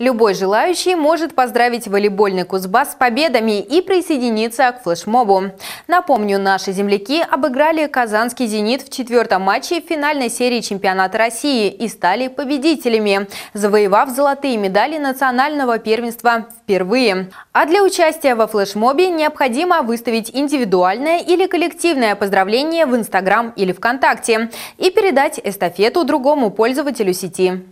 Любой желающий может поздравить волейбольный Кузбас с победами и присоединиться к флешмобу. Напомню, наши земляки обыграли казанский «Зенит» в четвертом матче финальной серии чемпионата России и стали победителями, завоевав золотые медали национального первенства впервые. А для участия во флешмобе необходимо выставить индивидуальное или коллективное поздравление в Инстаграм или ВКонтакте и передать эстафету другому пользователю сети.